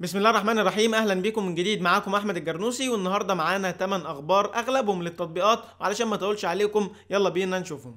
بسم الله الرحمن الرحيم اهلا بيكم من جديد معاكم احمد الجرنوسي والنهارده معانا 8 اخبار اغلبهم للتطبيقات علشان ما اطولش عليكم يلا بينا نشوفهم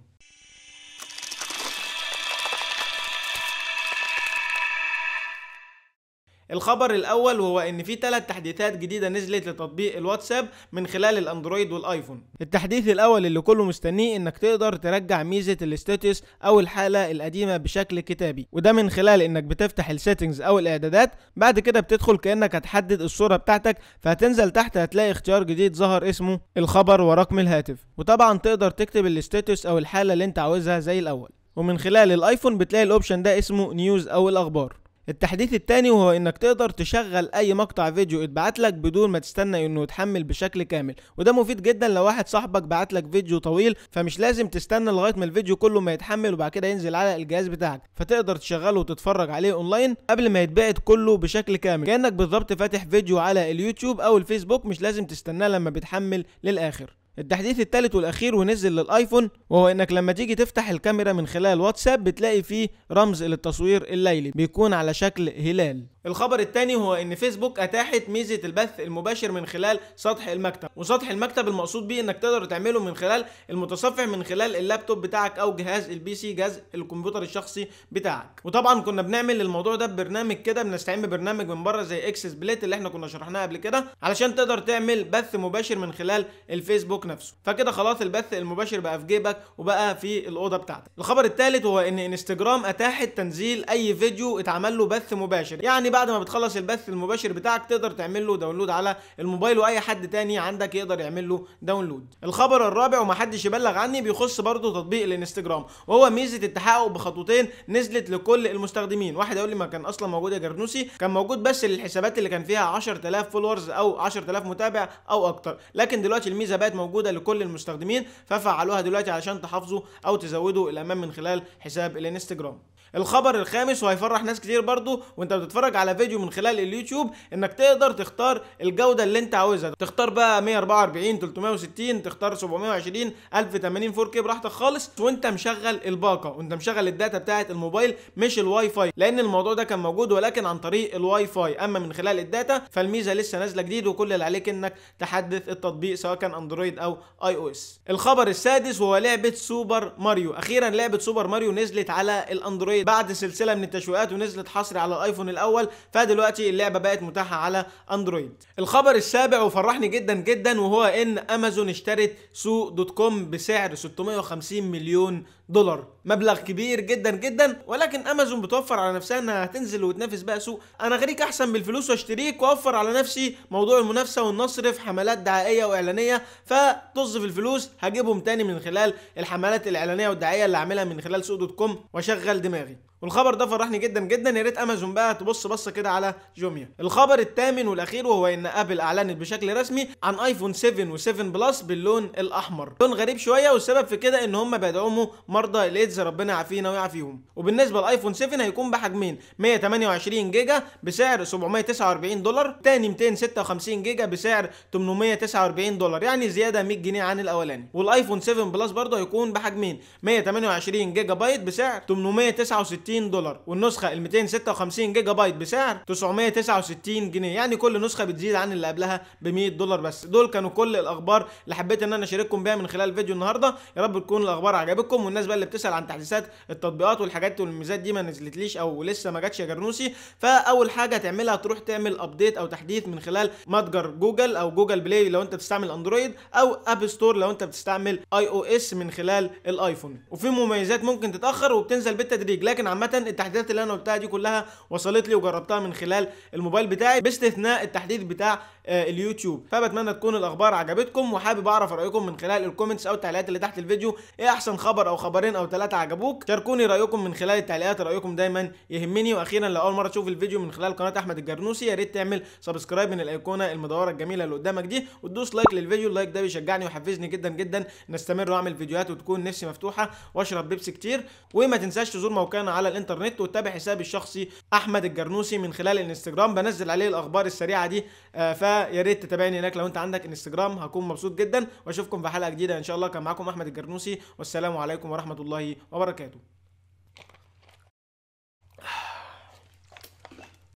الخبر الاول وهو ان في ثلاث تحديثات جديده نزلت لتطبيق الواتساب من خلال الاندرويد والايفون التحديث الاول اللي كله مستنيه انك تقدر ترجع ميزه الاستاتس او الحاله القديمه بشكل كتابي وده من خلال انك بتفتح السيتنجز او الاعدادات بعد كده بتدخل كانك هتحدد الصوره بتاعتك فهتنزل تحت هتلاقي اختيار جديد ظهر اسمه الخبر ورقم الهاتف وطبعا تقدر تكتب الاستاتس او الحاله اللي انت عاوزها زي الاول ومن خلال الايفون بتلاقي الاوبشن ده اسمه نيوز او الاخبار التحديث التاني وهو انك تقدر تشغل اي مقطع فيديو اتبعت لك بدون ما تستنى انه يتحمل بشكل كامل وده مفيد جدا لو واحد صاحبك بعت لك فيديو طويل فمش لازم تستنى لغايه ما الفيديو كله ما يتحمل وبعد كده ينزل على الجهاز بتاعك فتقدر تشغله وتتفرج عليه اونلاين قبل ما يتبعت كله بشكل كامل كانك بالظبط فاتح فيديو على اليوتيوب او الفيسبوك مش لازم تستناه لما بيتحمل للاخر التحديث الثالث والاخير ونزل للايفون وهو انك لما تيجي تفتح الكاميرا من خلال واتساب بتلاقي فيه رمز للتصوير الليلي بيكون على شكل هلال الخبر الثاني هو ان فيسبوك اتاحت ميزه البث المباشر من خلال سطح المكتب وسطح المكتب المقصود بيه انك تقدر تعمله من خلال المتصفح من خلال اللابتوب بتاعك او جهاز البي سي جهاز الكمبيوتر الشخصي بتاعك وطبعا كنا بنعمل الموضوع ده ببرنامج كده بنستعين ببرنامج من بره زي اكسس بليت اللي احنا كنا شرحناه قبل كده علشان تقدر تعمل بث مباشر من خلال الفيسبوك نفسه فكده خلاص البث المباشر بقى في جيبك وبقى في الاوضه بتاعتك الخبر الثالث هو ان انستجرام اتاحت تنزيل اي فيديو اتعمل له بث مباشر يعني دي بعد ما بتخلص البث المباشر بتاعك تقدر تعمل له داونلود على الموبايل واي حد تاني عندك يقدر يعمل له داونلود الخبر الرابع ومحدش يبلغ عني بيخص برضه تطبيق الانستجرام وهو ميزه التحقق بخطوتين نزلت لكل المستخدمين واحد يقول لي ما كان اصلا موجود يا جرنوسي كان موجود بس للحسابات اللي كان فيها 10000 فولورز او 10000 متابع او اكتر لكن دلوقتي الميزه بقت موجوده لكل المستخدمين ففعلوها دلوقتي علشان تحافظوا او تزودوا الامان من خلال حساب الانستجرام الخبر الخامس وهيفرح ناس كتير برضو وانت بتتفرج على فيديو من خلال اليوتيوب انك تقدر تختار الجوده اللي انت عاوزها تختار بقى 144 360 تختار 720 1080 4K براحتك خالص وانت مشغل الباقه وانت مشغل الداتا بتاعه الموبايل مش الواي فاي لان الموضوع ده كان موجود ولكن عن طريق الواي فاي اما من خلال الداتا فالميزه لسه نازله جديد وكل اللي عليك انك تحدث التطبيق سواء كان اندرويد او اي او اس الخبر السادس هو لعبه سوبر ماريو اخيرا لعبه سوبر ماريو نزلت على الاندرويد ابديت بعد سلسله من التشويقات ونزلت حصري على الايفون الاول فدلوقتي اللعبه بقت متاحه على اندرويد الخبر السابع وفرحني جدا جدا وهو ان امازون اشترت سوق دوت كوم بسعر 650 مليون دولار مبلغ كبير جدا جدا ولكن امازون بتوفر على نفسها انها هتنزل وتنافس بقى سوق انا غريك احسن بالفلوس واشتريك واوفر على نفسي موضوع المنافسه والنصر في حملات دعائيه واعلانيه فطز في الفلوس هجيبهم تاني من خلال الحملات الاعلانيه والدعائيه اللي عاملها من خلال سوق دوت كوم واشغل دماغي Kevin. والخبر ده فرحني جدا جدا يا ريت امازون بقى تبص بصه كده على جوميا الخبر الثامن والاخير وهو ان ابل اعلنت بشكل رسمي عن ايفون 7 و7 بلس باللون الاحمر لون غريب شويه والسبب في كده ان هم بيدعموا مرضى الايدز ربنا يعافينا ويعافيهم وبالنسبه للايفون 7 هيكون بحجمين 128 جيجا بسعر 749 دولار ثاني 256 جيجا بسعر 849 دولار يعني زياده 100 جنيه عن الاولاني والايفون 7 بلس برضه هيكون بحجمين 128 جيجا بايت بسعر 869 260 دولار والنسخه ال 256 جيجا بايت بسعر 969 جنيه يعني كل نسخه بتزيد عن اللي قبلها ب 100 دولار بس دول كانوا كل الاخبار اللي حبيت ان انا اشارككم بيها من خلال فيديو النهارده يا رب تكون الاخبار عجبتكم والناس بقى اللي بتسال عن تحديثات التطبيقات والحاجات والميزات دي ما نزلتليش او لسه ما جاتش يا جرنوسي فاول حاجه تعملها تروح تعمل ابديت او تحديث من خلال متجر جوجل او جوجل بلاي لو انت بتستعمل اندرويد او اب ستور لو انت بتستعمل اي او اس من خلال الايفون وفي مميزات ممكن تتاخر وبتنزل بالتدريج لكن عامه التحديثات اللي انا قلتها دي كلها وصلت لي وجربتها من خلال الموبايل بتاعي باستثناء التحديث بتاع آه، اليوتيوب فبتمنى تكون الاخبار عجبتكم وحابب اعرف رايكم من خلال الكومنتس او التعليقات اللي تحت الفيديو ايه احسن خبر او خبرين او ثلاثه عجبوك شاركوني رايكم من خلال التعليقات رايكم دايما يهمني واخيرا لو اول مره تشوف الفيديو من خلال قناه احمد الجرنوسي يا ريت تعمل سبسكرايب من الايقونه المدوره الجميله اللي قدامك دي وتدوس لايك للفيديو اللايك ده بيشجعني ويحفزني جدا جدا نستمر واعمل فيديوهات وتكون نفسي مفتوحه واشرب بيبسي كتير وما تنساش تزور موقعنا على الانترنت وتابع حسابي الشخصي احمد الجرنوسي من خلال الانستجرام بنزل عليه الاخبار السريعه دي آه، فيا ريت تتابعني هناك لو انت عندك انستجرام هكون مبسوط جدا واشوفكم في حلقه جديده ان شاء الله كان معاكم احمد الجرنوسي والسلام عليكم ورحمه الله وبركاته